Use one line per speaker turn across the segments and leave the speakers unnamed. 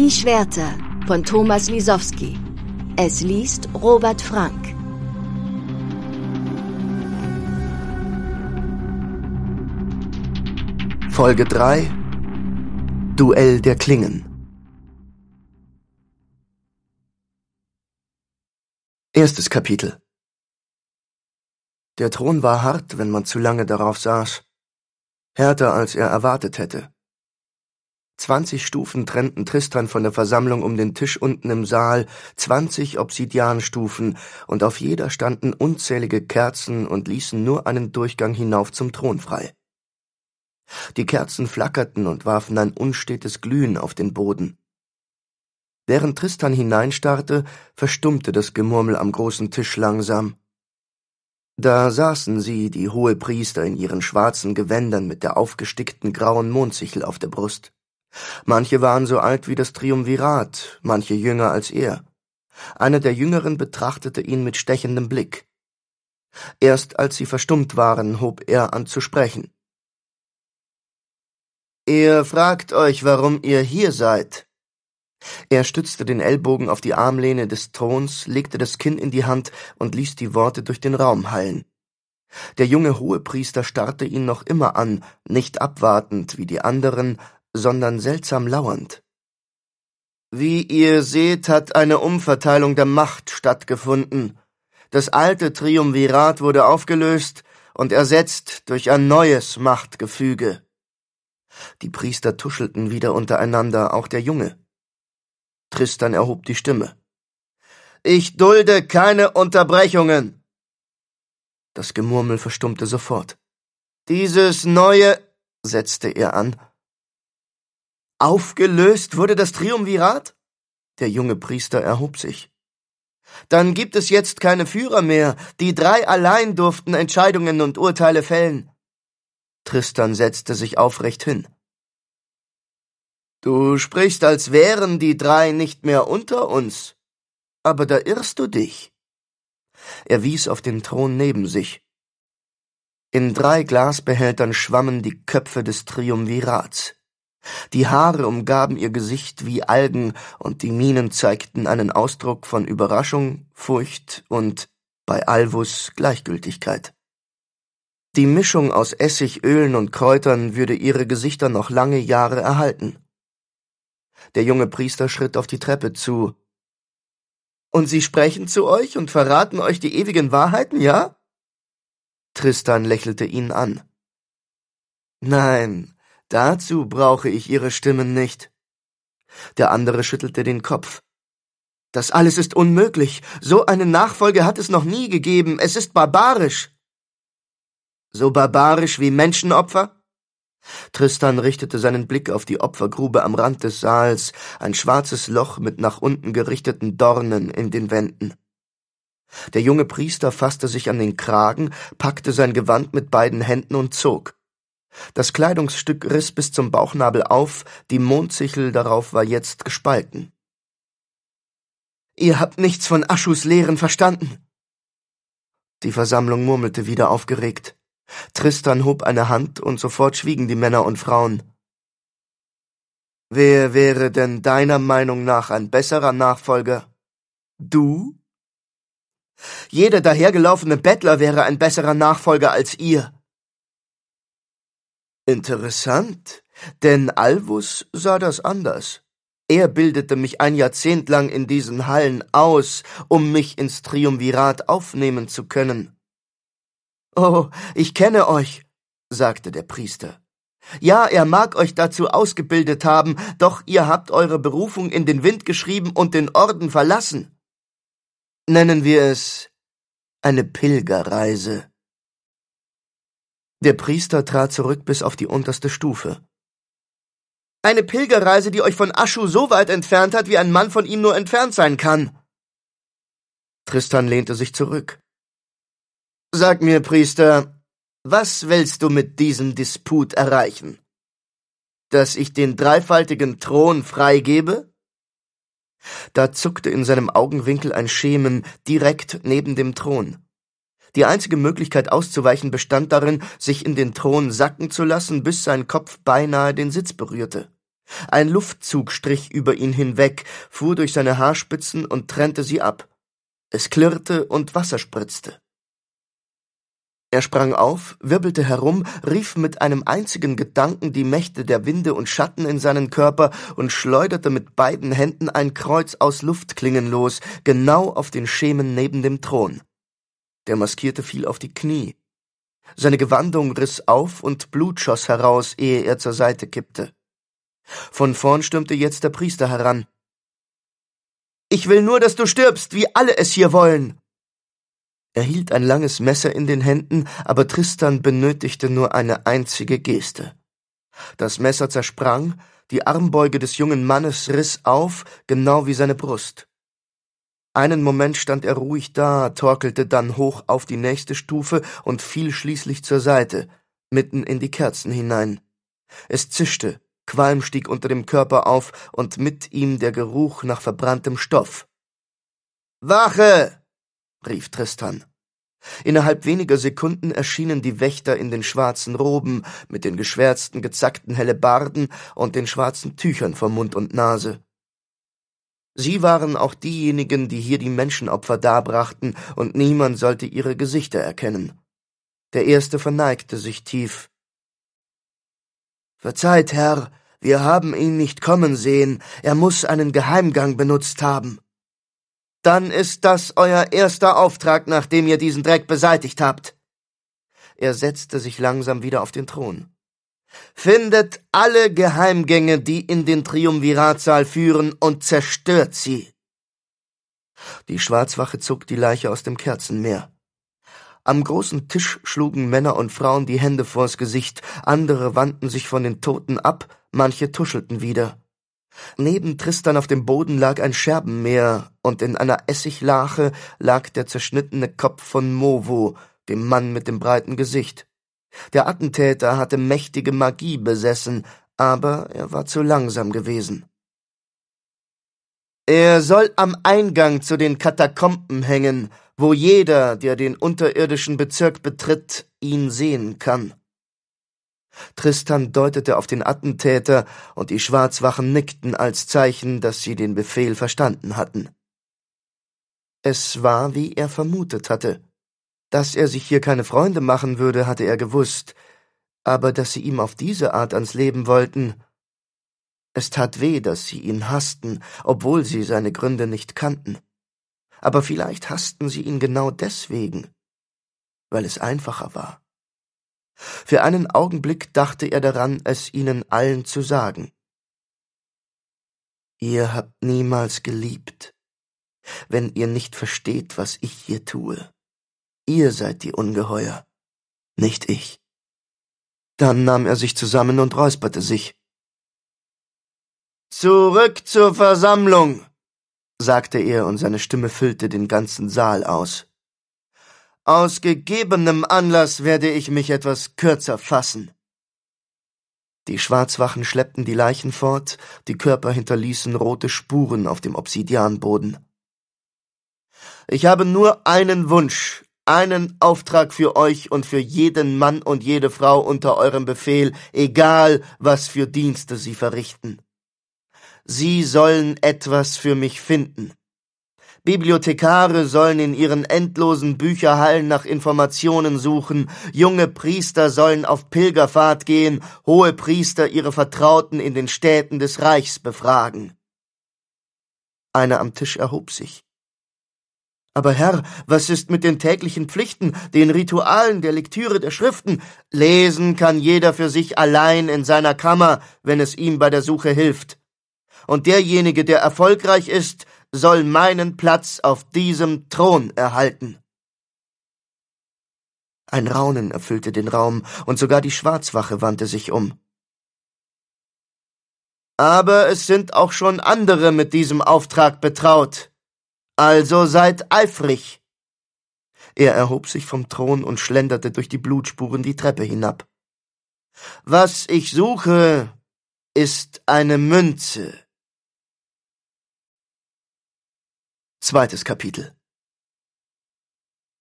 Die Schwerter von Thomas Lisowski. Es liest Robert Frank. Folge 3 Duell der Klingen. Erstes Kapitel Der Thron war hart, wenn man zu lange darauf saß, härter als er erwartet hätte. Zwanzig Stufen trennten Tristan von der Versammlung um den Tisch unten im Saal, zwanzig Obsidianstufen, und auf jeder standen unzählige Kerzen und ließen nur einen Durchgang hinauf zum Thron frei. Die Kerzen flackerten und warfen ein unstetes Glühen auf den Boden. Während Tristan hineinstarrte, verstummte das Gemurmel am großen Tisch langsam. Da saßen sie, die Hohepriester, in ihren schwarzen Gewändern mit der aufgestickten grauen Mondsichel auf der Brust. Manche waren so alt wie das Triumvirat, manche jünger als er. Einer der Jüngeren betrachtete ihn mit stechendem Blick. Erst als sie verstummt waren, hob er an zu sprechen. Ihr fragt euch, warum ihr hier seid. Er stützte den Ellbogen auf die Armlehne des Throns, legte das Kinn in die Hand und ließ die Worte durch den Raum hallen. Der junge Hohepriester starrte ihn noch immer an, nicht abwartend wie die anderen, sondern seltsam lauernd. Wie ihr seht, hat eine Umverteilung der Macht stattgefunden. Das alte Triumvirat wurde aufgelöst und ersetzt durch ein neues Machtgefüge. Die Priester tuschelten wieder untereinander, auch der Junge. Tristan erhob die Stimme. Ich dulde keine Unterbrechungen. Das Gemurmel verstummte sofort. Dieses neue, setzte er an, Aufgelöst wurde das Triumvirat? Der junge Priester erhob sich. Dann gibt es jetzt keine Führer mehr, die drei allein durften Entscheidungen und Urteile fällen. Tristan setzte sich aufrecht hin. Du sprichst, als wären die drei nicht mehr unter uns, aber da irrst du dich. Er wies auf den Thron neben sich. In drei Glasbehältern schwammen die Köpfe des Triumvirats. Die Haare umgaben ihr Gesicht wie Algen, und die Mienen zeigten einen Ausdruck von Überraschung, Furcht und bei Alvus Gleichgültigkeit. Die Mischung aus Essig, Ölen und Kräutern würde ihre Gesichter noch lange Jahre erhalten. Der junge Priester schritt auf die Treppe zu. Und sie sprechen zu euch und verraten euch die ewigen Wahrheiten, ja? Tristan lächelte ihn an. Nein, Dazu brauche ich Ihre Stimmen nicht. Der andere schüttelte den Kopf. Das alles ist unmöglich. So eine Nachfolge hat es noch nie gegeben. Es ist barbarisch. So barbarisch wie Menschenopfer? Tristan richtete seinen Blick auf die Opfergrube am Rand des Saals, ein schwarzes Loch mit nach unten gerichteten Dornen in den Wänden. Der junge Priester fasste sich an den Kragen, packte sein Gewand mit beiden Händen und zog. Das Kleidungsstück riss bis zum Bauchnabel auf, die Mondsichel darauf war jetzt gespalten. Ihr habt nichts von Aschus Lehren verstanden. Die Versammlung murmelte wieder aufgeregt. Tristan hob eine Hand und sofort schwiegen die Männer und Frauen. Wer wäre denn deiner Meinung nach ein besserer Nachfolger? Du? Jeder dahergelaufene Bettler wäre ein besserer Nachfolger als ihr. Interessant, denn Alvus sah das anders. Er bildete mich ein Jahrzehnt lang in diesen Hallen aus, um mich ins Triumvirat aufnehmen zu können. Oh, ich kenne euch, sagte der Priester. Ja, er mag euch dazu ausgebildet haben, doch ihr habt eure Berufung in den Wind geschrieben und den Orden verlassen. Nennen wir es eine Pilgerreise. Der Priester trat zurück bis auf die unterste Stufe. Eine Pilgerreise, die euch von Aschu so weit entfernt hat, wie ein Mann von ihm nur entfernt sein kann. Tristan lehnte sich zurück. Sag mir, Priester, was willst du mit diesem Disput erreichen? Dass ich den dreifaltigen Thron freigebe? Da zuckte in seinem Augenwinkel ein Schemen direkt neben dem Thron. Die einzige Möglichkeit auszuweichen bestand darin, sich in den Thron sacken zu lassen, bis sein Kopf beinahe den Sitz berührte. Ein Luftzug strich über ihn hinweg, fuhr durch seine Haarspitzen und trennte sie ab. Es klirrte und Wasser spritzte. Er sprang auf, wirbelte herum, rief mit einem einzigen Gedanken die Mächte der Winde und Schatten in seinen Körper und schleuderte mit beiden Händen ein Kreuz aus Luftklingen los, genau auf den Schemen neben dem Thron. Der Maskierte fiel auf die Knie. Seine Gewandung riss auf und Blut schoss heraus, ehe er zur Seite kippte. Von vorn stürmte jetzt der Priester heran. Ich will nur, dass du stirbst, wie alle es hier wollen. Er hielt ein langes Messer in den Händen, aber Tristan benötigte nur eine einzige Geste. Das Messer zersprang, die Armbeuge des jungen Mannes riss auf, genau wie seine Brust. Einen Moment stand er ruhig da, torkelte dann hoch auf die nächste Stufe und fiel schließlich zur Seite, mitten in die Kerzen hinein. Es zischte, Qualm stieg unter dem Körper auf und mit ihm der Geruch nach verbranntem Stoff. Wache! rief Tristan. Innerhalb weniger Sekunden erschienen die Wächter in den schwarzen Roben mit den geschwärzten, gezackten Hellebarden und den schwarzen Tüchern vor Mund und Nase. Sie waren auch diejenigen, die hier die Menschenopfer darbrachten, und niemand sollte ihre Gesichter erkennen. Der erste verneigte sich tief. Verzeiht, Herr, wir haben ihn nicht kommen sehen, er muß einen Geheimgang benutzt haben. Dann ist das euer erster Auftrag, nachdem ihr diesen Dreck beseitigt habt. Er setzte sich langsam wieder auf den Thron. Findet alle Geheimgänge, die in den Triumviratsaal führen, und zerstört sie. Die Schwarzwache zog die Leiche aus dem Kerzenmeer. Am großen Tisch schlugen Männer und Frauen die Hände vors Gesicht, andere wandten sich von den Toten ab, manche tuschelten wieder. Neben Tristan auf dem Boden lag ein Scherbenmeer, und in einer Essiglache lag der zerschnittene Kopf von Movo, dem Mann mit dem breiten Gesicht. Der Attentäter hatte mächtige Magie besessen, aber er war zu langsam gewesen. Er soll am Eingang zu den Katakomben hängen, wo jeder, der den unterirdischen Bezirk betritt, ihn sehen kann. Tristan deutete auf den Attentäter, und die Schwarzwachen nickten als Zeichen, dass sie den Befehl verstanden hatten. Es war, wie er vermutet hatte. Dass er sich hier keine Freunde machen würde, hatte er gewusst, aber dass sie ihm auf diese Art ans Leben wollten. Es tat weh, dass sie ihn hassten, obwohl sie seine Gründe nicht kannten. Aber vielleicht hassten sie ihn genau deswegen, weil es einfacher war. Für einen Augenblick dachte er daran, es ihnen allen zu sagen. Ihr habt niemals geliebt, wenn ihr nicht versteht, was ich hier tue ihr seid die Ungeheuer, nicht ich. Dann nahm er sich zusammen und räusperte sich. Zurück zur Versammlung, sagte er, und seine Stimme füllte den ganzen Saal aus. Aus gegebenem Anlass werde ich mich etwas kürzer fassen. Die Schwarzwachen schleppten die Leichen fort, die Körper hinterließen rote Spuren auf dem Obsidianboden. Ich habe nur einen Wunsch einen Auftrag für euch und für jeden Mann und jede Frau unter eurem Befehl, egal was für Dienste sie verrichten. Sie sollen etwas für mich finden. Bibliothekare sollen in ihren endlosen Bücherhallen nach Informationen suchen, junge Priester sollen auf Pilgerfahrt gehen, hohe Priester ihre Vertrauten in den Städten des Reichs befragen. Einer am Tisch erhob sich. Aber Herr, was ist mit den täglichen Pflichten, den Ritualen, der Lektüre der Schriften? Lesen kann jeder für sich allein in seiner Kammer, wenn es ihm bei der Suche hilft. Und derjenige, der erfolgreich ist, soll meinen Platz auf diesem Thron erhalten. Ein Raunen erfüllte den Raum, und sogar die Schwarzwache wandte sich um. Aber es sind auch schon andere mit diesem Auftrag betraut, also seid eifrig. Er erhob sich vom Thron und schlenderte durch die Blutspuren die Treppe hinab. Was ich suche, ist eine Münze. Zweites Kapitel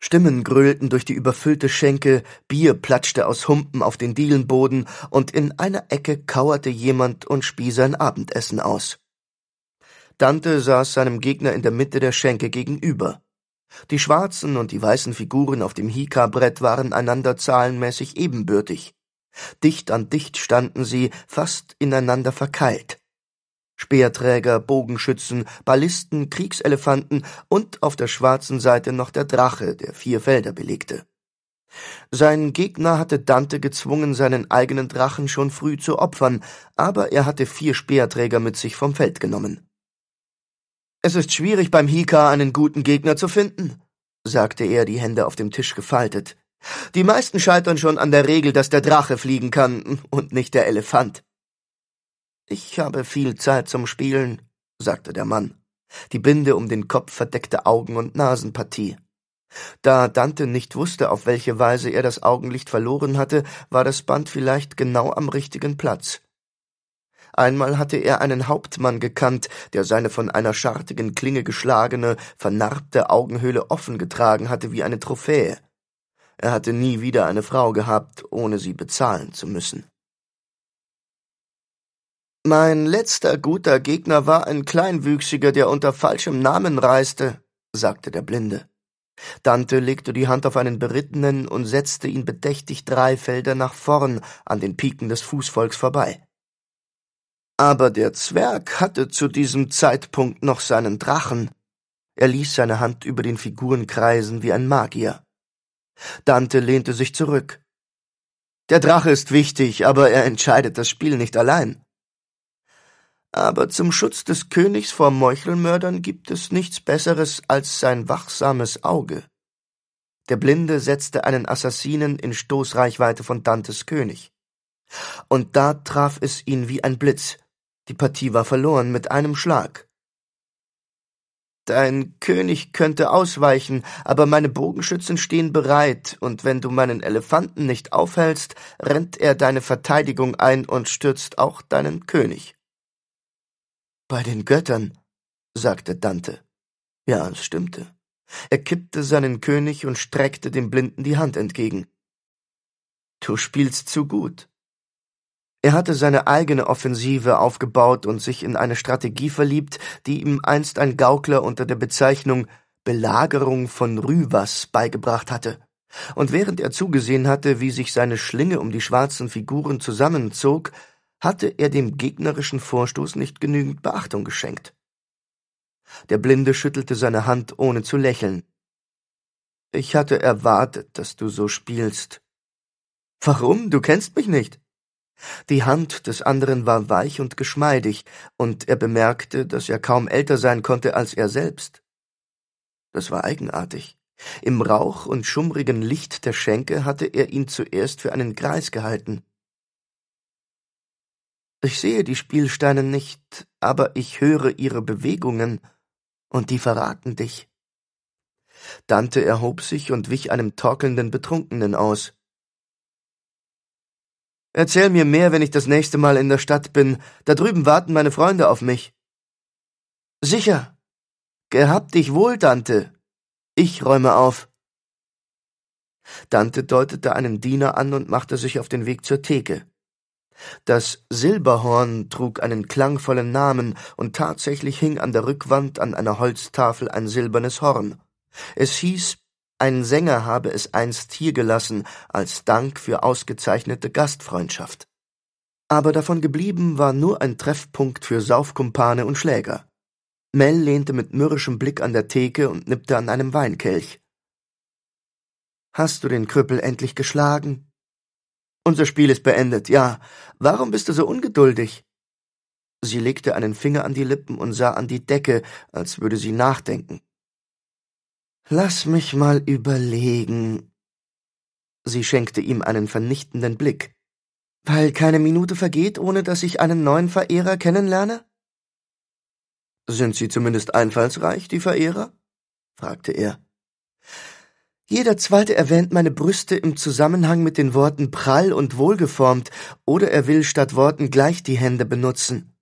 Stimmen grölten durch die überfüllte Schenke, Bier platschte aus Humpen auf den Dielenboden, und in einer Ecke kauerte jemand und spie sein Abendessen aus. Dante saß seinem Gegner in der Mitte der Schenke gegenüber. Die schwarzen und die weißen Figuren auf dem Hika-Brett waren einander zahlenmäßig ebenbürtig. Dicht an dicht standen sie, fast ineinander verkeilt. Speerträger, Bogenschützen, Ballisten, Kriegselefanten und auf der schwarzen Seite noch der Drache, der vier Felder belegte. Sein Gegner hatte Dante gezwungen, seinen eigenen Drachen schon früh zu opfern, aber er hatte vier Speerträger mit sich vom Feld genommen. Es ist schwierig beim Hika einen guten Gegner zu finden, sagte er, die Hände auf dem Tisch gefaltet. Die meisten scheitern schon an der Regel, dass der Drache fliegen kann und nicht der Elefant. Ich habe viel Zeit zum Spielen, sagte der Mann. Die Binde um den Kopf verdeckte Augen und Nasenpartie. Da Dante nicht wusste, auf welche Weise er das Augenlicht verloren hatte, war das Band vielleicht genau am richtigen Platz. Einmal hatte er einen Hauptmann gekannt, der seine von einer schartigen Klinge geschlagene, vernarbte Augenhöhle offen getragen hatte wie eine Trophäe. Er hatte nie wieder eine Frau gehabt, ohne sie bezahlen zu müssen. Mein letzter guter Gegner war ein Kleinwüchsiger, der unter falschem Namen reiste, sagte der Blinde. Dante legte die Hand auf einen Berittenen und setzte ihn bedächtig drei Felder nach vorn an den Piken des Fußvolks vorbei. Aber der Zwerg hatte zu diesem Zeitpunkt noch seinen Drachen. Er ließ seine Hand über den Figuren kreisen wie ein Magier. Dante lehnte sich zurück. Der Drache ist wichtig, aber er entscheidet das Spiel nicht allein. Aber zum Schutz des Königs vor Meuchelmördern gibt es nichts Besseres als sein wachsames Auge. Der Blinde setzte einen Assassinen in Stoßreichweite von Dantes König. Und da traf es ihn wie ein Blitz. Die Partie war verloren mit einem Schlag. Dein König könnte ausweichen, aber meine Bogenschützen stehen bereit, und wenn du meinen Elefanten nicht aufhältst, rennt er deine Verteidigung ein und stürzt auch deinen König. Bei den Göttern, sagte Dante. Ja, es stimmte. Er kippte seinen König und streckte dem Blinden die Hand entgegen. Du spielst zu gut, er hatte seine eigene Offensive aufgebaut und sich in eine Strategie verliebt, die ihm einst ein Gaukler unter der Bezeichnung Belagerung von Rüvas beigebracht hatte. Und während er zugesehen hatte, wie sich seine Schlinge um die schwarzen Figuren zusammenzog, hatte er dem gegnerischen Vorstoß nicht genügend Beachtung geschenkt. Der Blinde schüttelte seine Hand, ohne zu lächeln. Ich hatte erwartet, dass du so spielst. Warum? Du kennst mich nicht. Die Hand des anderen war weich und geschmeidig, und er bemerkte, dass er kaum älter sein konnte als er selbst. Das war eigenartig. Im Rauch und schummrigen Licht der Schenke hatte er ihn zuerst für einen Greis gehalten. Ich sehe die Spielsteine nicht, aber ich höre ihre Bewegungen, und die verraten dich. Dante erhob sich und wich einem torkelnden Betrunkenen aus. Erzähl mir mehr, wenn ich das nächste Mal in der Stadt bin. Da drüben warten meine Freunde auf mich. Sicher. Gehab dich wohl, Dante. Ich räume auf. Dante deutete einen Diener an und machte sich auf den Weg zur Theke. Das Silberhorn trug einen klangvollen Namen, und tatsächlich hing an der Rückwand an einer Holztafel ein silbernes Horn. Es hieß ein Sänger habe es einst hier gelassen, als Dank für ausgezeichnete Gastfreundschaft. Aber davon geblieben war nur ein Treffpunkt für Saufkumpane und Schläger. Mel lehnte mit mürrischem Blick an der Theke und nippte an einem Weinkelch. Hast du den Krüppel endlich geschlagen? Unser Spiel ist beendet, ja. Warum bist du so ungeduldig? Sie legte einen Finger an die Lippen und sah an die Decke, als würde sie nachdenken. Lass mich mal überlegen. Sie schenkte ihm einen vernichtenden Blick. Weil keine Minute vergeht, ohne dass ich einen neuen Verehrer kennenlerne? Sind sie zumindest einfallsreich, die Verehrer? fragte er. Jeder zweite erwähnt meine Brüste im Zusammenhang mit den Worten prall und wohlgeformt, oder er will statt Worten gleich die Hände benutzen.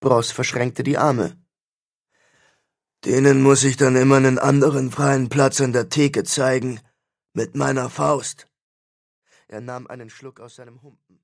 Bross verschränkte die Arme. Denen muss ich dann immer einen anderen freien Platz an der Theke zeigen. Mit meiner Faust. Er nahm einen Schluck aus seinem Humpen.